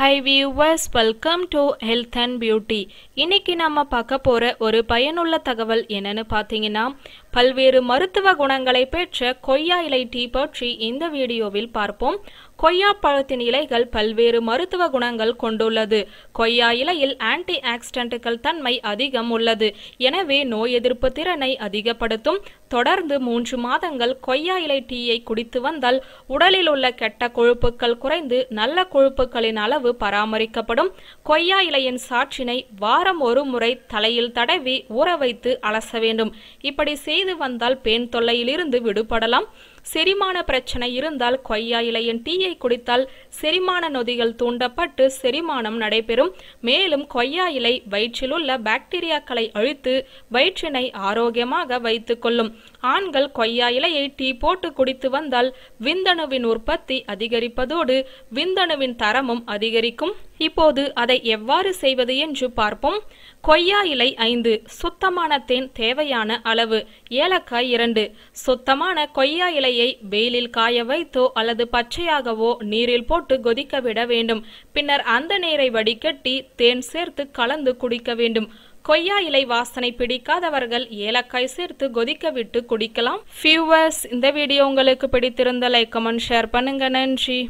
high viewers welcome to health and beauty இன்னைக்கு நம்ம பார்க்க போகிற ஒரு பயனுள்ள தகவல் என்னன்னு பார்த்தீங்கன்னா பல்வேறு மருத்துவ குணங்களை பெற்ற கொய்யா இலை டீ பற்றி இந்த வீடியோவில் பார்ப்போம் கொய்யா பழத்தின் இலைகள் பல்வேறு மருத்துவ குணங்கள் கொண்டுள்ளது கொய்யா இலையில் ஆன்டி ஆக்சிடென்ட்டுகள் தன்மை அதிகம் உள்ளது எனவே நோய் எதிர்ப்பு திறனை அதிகப்படுத்தும் தொடர்ந்து மூன்று மாதங்கள் கொய்யா இலை டீயை குடித்து வந்தால் உடலில் உள்ள கெட்ட கொழுப்புகள் குறைந்து நல்ல கொழுப்புகளின் அளவு பராமரிக்கப்படும் கொய்யா இலையின் சாற்றினை வாரம் ஒரு முறை தலையில் தடவி ஊற வைத்து அலச வேண்டும் இப்படி செய்து வந்தால் பேன் தொல்லையிலிருந்து விடுபடலாம் செரிமான பிரச்சனை இருந்தால் கொய்யா இலையின் டீயை குடித்தால் செரிமான நொதிகள் தூண்டப்பட்டு செரிமானம் நடைபெறும் மேலும் கொய்யா இலை வயிற்றில் உள்ள பாக்டீரியாக்களை அழித்து வயிற்றினை ஆரோக்கியமாக வைத்துக்கொள்ளும் ஆண்கள் கொய்யா இலையை டீ போட்டு குடித்து வந்தால் விந்தணுவின் உற்பத்தி அதிகரிப்பதோடு விந்தணுவின் தரமும் அதிகரிக்கும் இப்போது அதை எவ்வாறு செய்வது என்று பார்ப்போம் கொய்யா இலை ஐந்து சுத்தமான தேன் தேவையான அளவு ஏலக்காய் இரண்டு சுத்தமான கொய்யா இலையை வெயிலில் காய வைத்தோ அல்லது பச்சையாகவோ நீரில் போட்டு கொதிக்க விட வேண்டும் பின்னர் அந்த நீரை வடிகட்டி தேன் சேர்த்து கலந்து குடிக்க வேண்டும் கொய்யா இலை வாசனை பிடிக்காதவர்கள் ஏலக்காய் சேர்த்து கொதிக்க விட்டு குடிக்கலாம் ஃபியூவர்ஸ் இந்த வீடியோ உங்களுக்கு பிடித்திருந்த லைக் கமெண்ட் ஷேர் பண்ணுங்க நன்றி